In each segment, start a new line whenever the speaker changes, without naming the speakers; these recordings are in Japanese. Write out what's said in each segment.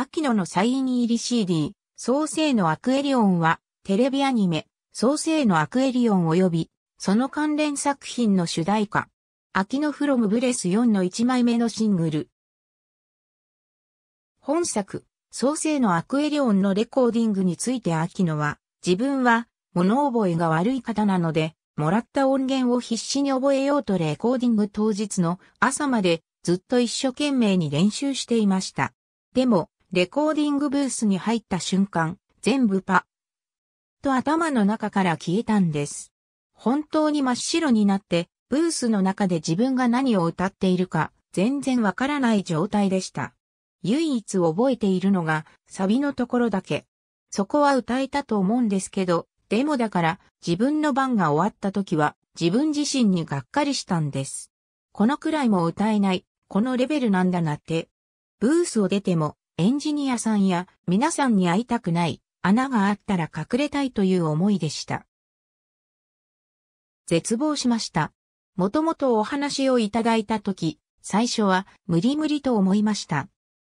秋野のサイン入り CD、創世のアクエリオンは、テレビアニメ、創世のアクエリオン及び、その関連作品の主題歌。秋野フロムブレス4の1枚目のシングル。本作、創世のアクエリオンのレコーディングについて秋野は、自分は、物覚えが悪い方なので、もらった音源を必死に覚えようとレコーディング当日の朝までずっと一生懸命に練習していました。でも、レコーディングブースに入った瞬間、全部パッと頭の中から消えたんです。本当に真っ白になって、ブースの中で自分が何を歌っているか、全然わからない状態でした。唯一覚えているのが、サビのところだけ。そこは歌えたと思うんですけど、でもだから自分の番が終わった時は自分自身にがっかりしたんです。このくらいも歌えない、このレベルなんだなって。ブースを出てもエンジニアさんや皆さんに会いたくない、穴があったら隠れたいという思いでした。絶望しました。もともとお話をいただいたとき、最初は無理無理と思いました。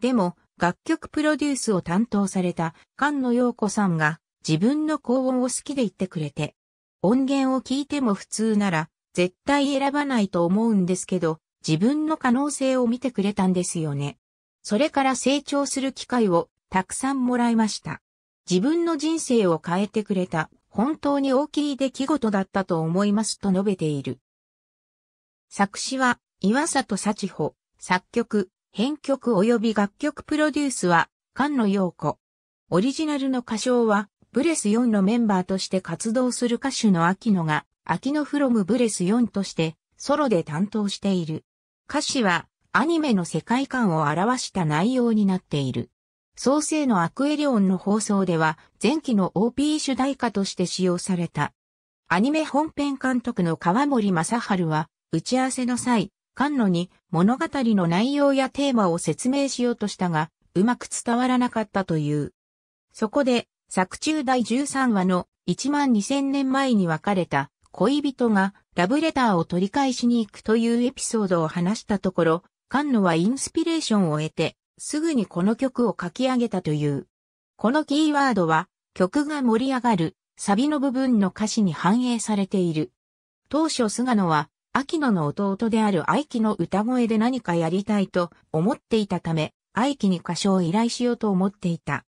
でも、楽曲プロデュースを担当された菅野陽子さんが自分の高音を好きで言ってくれて、音源を聞いても普通なら絶対選ばないと思うんですけど、自分の可能性を見てくれたんですよね。それから成長する機会をたくさんもらいました。自分の人生を変えてくれた本当に大きい出来事だったと思いますと述べている。作詞は岩里幸穂、作曲、編曲及び楽曲プロデュースは菅野陽子。オリジナルの歌唱はブレス4のメンバーとして活動する歌手の秋野が、秋野フロムブレス4として、ソロで担当している。歌詞は、アニメの世界観を表した内容になっている。創世のアクエリオンの放送では前期の OP 主題歌として使用された。アニメ本編監督の川森正春は打ち合わせの際、菅野に物語の内容やテーマを説明しようとしたが、うまく伝わらなかったという。そこで、作中第13話の1万2000年前に別れた恋人がラブレターを取り返しに行くというエピソードを話したところ、カンノはインスピレーションを得て、すぐにこの曲を書き上げたという。このキーワードは、曲が盛り上がる、サビの部分の歌詞に反映されている。当初菅野は、秋野の弟である愛希の歌声で何かやりたいと思っていたため、愛希に歌唱を依頼しようと思っていた。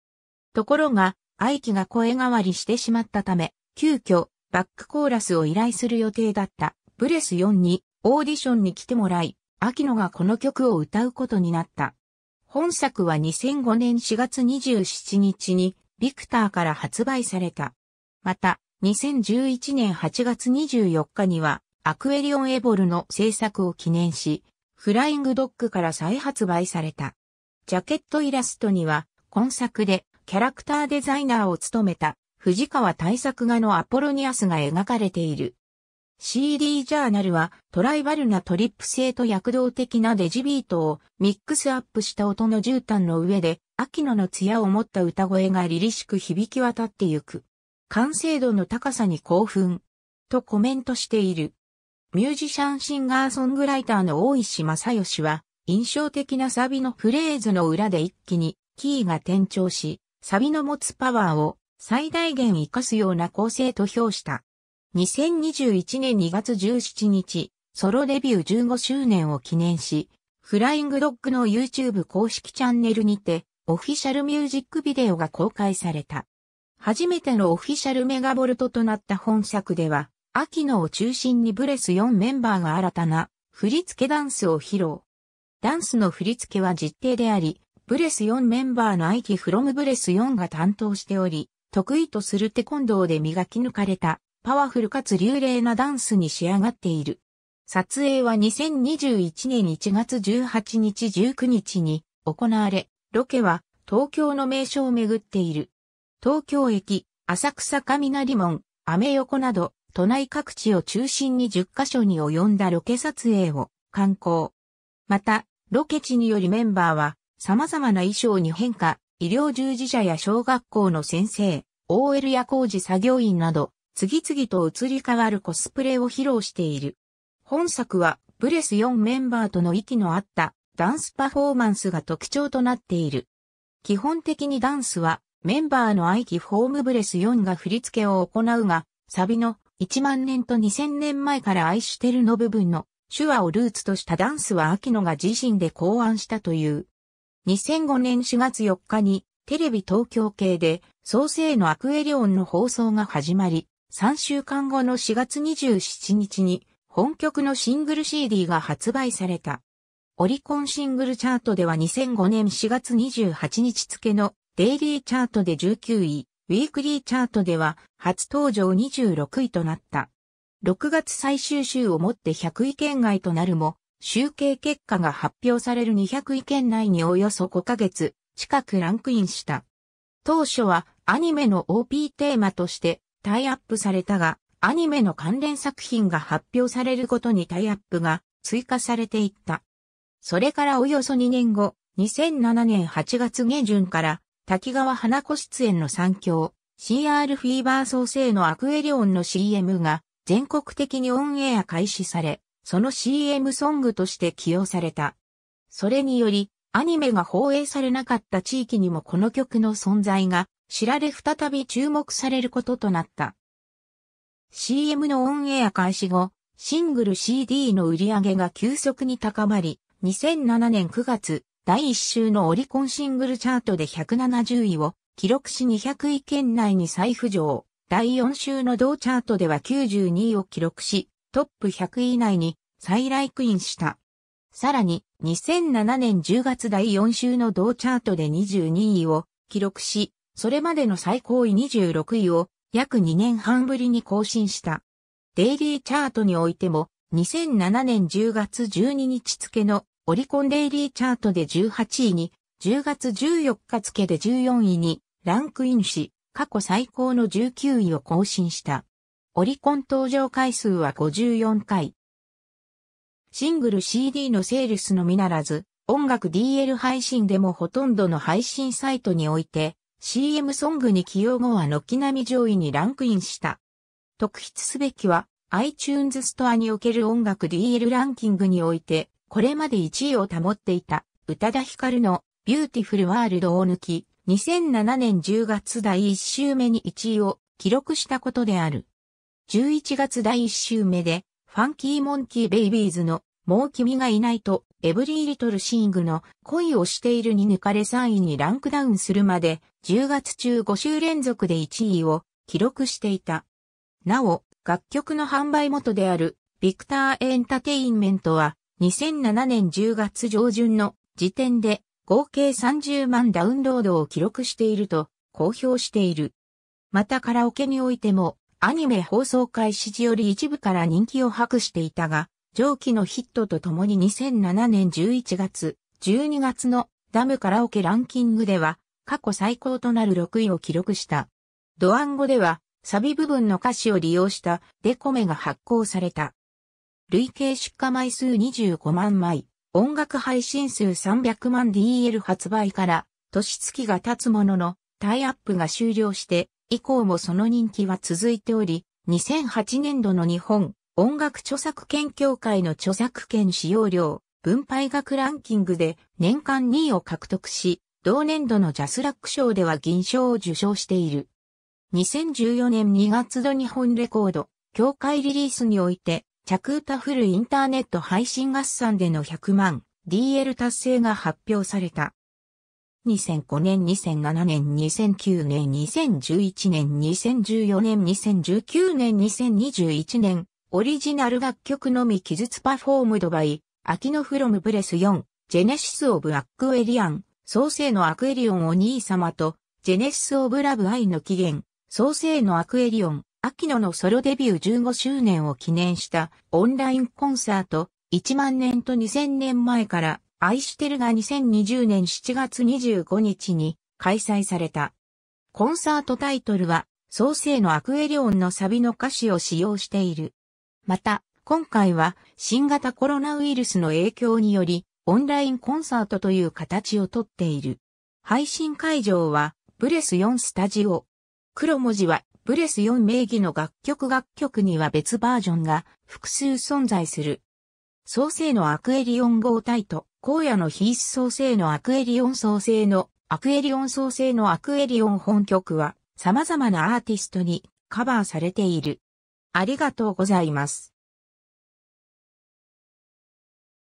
ところが、愛希が声変わりしてしまったため、急遽、バックコーラスを依頼する予定だった、ブレス4にオーディションに来てもらい、秋野がこの曲を歌うことになった。本作は2005年4月27日にビクターから発売された。また、2011年8月24日にはアクエリオンエボルの制作を記念し、フライングドッグから再発売された。ジャケットイラストには、今作でキャラクターデザイナーを務めた藤川大作画のアポロニアスが描かれている。CD ジャーナルはトライバルなトリップ性と躍動的なデジビートをミックスアップした音の絨毯の上で秋野の艶を持った歌声が凛々しく響き渡ってゆく。完成度の高さに興奮。とコメントしている。ミュージシャンシンガーソングライターの大石正義は印象的なサビのフレーズの裏で一気にキーが転調し、サビの持つパワーを最大限活かすような構成と評した。2021年2月17日、ソロデビュー15周年を記念し、フライングドッグの YouTube 公式チャンネルにて、オフィシャルミュージックビデオが公開された。初めてのオフィシャルメガボルトとなった本作では、秋野を中心にブレス4メンバーが新たな振付ダンスを披露。ダンスの振付は実定であり、ブレス4メンバーの愛機フロムブレス4が担当しており、得意とするテコンドーで磨き抜かれたパワフルかつ流麗なダンスに仕上がっている。撮影は2021年1月18日19日に行われ、ロケは東京の名所を巡っている。東京駅、浅草雷門、アメ横など、都内各地を中心に10カ所に及んだロケ撮影を観光。また、ロケ地によりメンバーは様々な衣装に変化、医療従事者や小学校の先生、OL や工事作業員など、次々と移り変わるコスプレを披露している。本作は、ブレス4メンバーとの息の合ったダンスパフォーマンスが特徴となっている。基本的にダンスは、メンバーの愛機ォームブレス4が振り付けを行うが、サビの1万年と2000年前から愛してるの部分の手話をルーツとしたダンスは秋野が自身で考案したという。2005年4月4日にテレビ東京系で創世のアクエリオンの放送が始まり、3週間後の4月27日に本曲のシングル CD が発売された。オリコンシングルチャートでは2005年4月28日付のデイリーチャートで19位、ウィークリーチャートでは初登場26位となった。6月最終週をもって100位圏外となるも、集計結果が発表される200位圏内におよそ5ヶ月近くランクインした。当初はアニメの OP テーマとしてタイアップされたが、アニメの関連作品が発表されることにタイアップが追加されていった。それからおよそ2年後、2007年8月下旬から、滝川花子出演の三強、CR フィーバー創生のアクエリオンの CM が全国的にオンエア開始され、その CM ソングとして起用された。それにより、アニメが放映されなかった地域にもこの曲の存在が知られ再び注目されることとなった。CM のオンエア開始後、シングル CD の売り上げが急速に高まり、2007年9月、第1週のオリコンシングルチャートで170位を記録し200位圏内に再浮上。第4週の同チャートでは92位を記録し、トップ100位以内に再ライクインした。さらに、2007年10月第4週の同チャートで22位を記録し、それまでの最高位26位を約2年半ぶりに更新した。デイリーチャートにおいても、2007年10月12日付のオリコンデイリーチャートで18位に、10月14日付で14位にランクインし、過去最高の19位を更新した。オリコン登場回数は54回。シングル CD のセールスのみならず、音楽 DL 配信でもほとんどの配信サイトにおいて、CM ソングに起用後は軒並み上位にランクインした。特筆すべきは iTunes ストアにおける音楽 DL ランキングにおいて、これまで1位を保っていた宇多田ヒカルのビューティフルワールドを抜き、2007年10月第1週目に1位を記録したことである。11月第1週目で、ファンキーモンキーベイビーズのもう君がいないとエブリー・リトル・シングの恋をしているに抜かれ3位にランクダウンするまで10月中5週連続で1位を記録していた。なお、楽曲の販売元であるビクターエンタテインメントは2007年10月上旬の時点で合計30万ダウンロードを記録していると公表している。またカラオケにおいてもアニメ放送開始時より一部から人気を博していたが、上記のヒットとともに2007年11月、12月のダムカラオケランキングでは、過去最高となる6位を記録した。ドアンゴでは、サビ部分の歌詞を利用したデコメが発行された。累計出荷枚数25万枚、音楽配信数300万 DL 発売から年月が経つもののタイアップが終了して以降もその人気は続いており、2008年度の日本音楽著作権協会の著作権使用料、分配額ランキングで年間2位を獲得し、同年度のジャスラック賞では銀賞を受賞している。2014年2月度日本レコード、協会リリースにおいて、着歌フルインターネット配信合算での100万 DL 達成が発表された。2005年、2007年、2009年、2011年、2014年、2019年、2021年、オリジナル楽曲のみ記述パフォームドバイ、秋のフロムプレス4、ジェネシス・オブ・アックエリアン、創世のアクエリオンお兄様と、ジェネシス・オブ・ラブ・アイの起源、創世のアクエリオン、秋野のソロデビュー15周年を記念したオンラインコンサート、1万年と2000年前から、愛してるが2020年7月25日に開催された。コンサートタイトルは、創世のアクエリオンのサビの歌詞を使用している。また、今回は新型コロナウイルスの影響により、オンラインコンサートという形をとっている。配信会場は、ブレス4スタジオ。黒文字は、ブレス4名義の楽曲楽曲には別バージョンが複数存在する。創生のアクエリオン号体と、荒野の品質創生のアクエリオン創生のアクエリオン創生のアクエリオン本曲は様々なアーティストにカバーされている。ありがとうございます。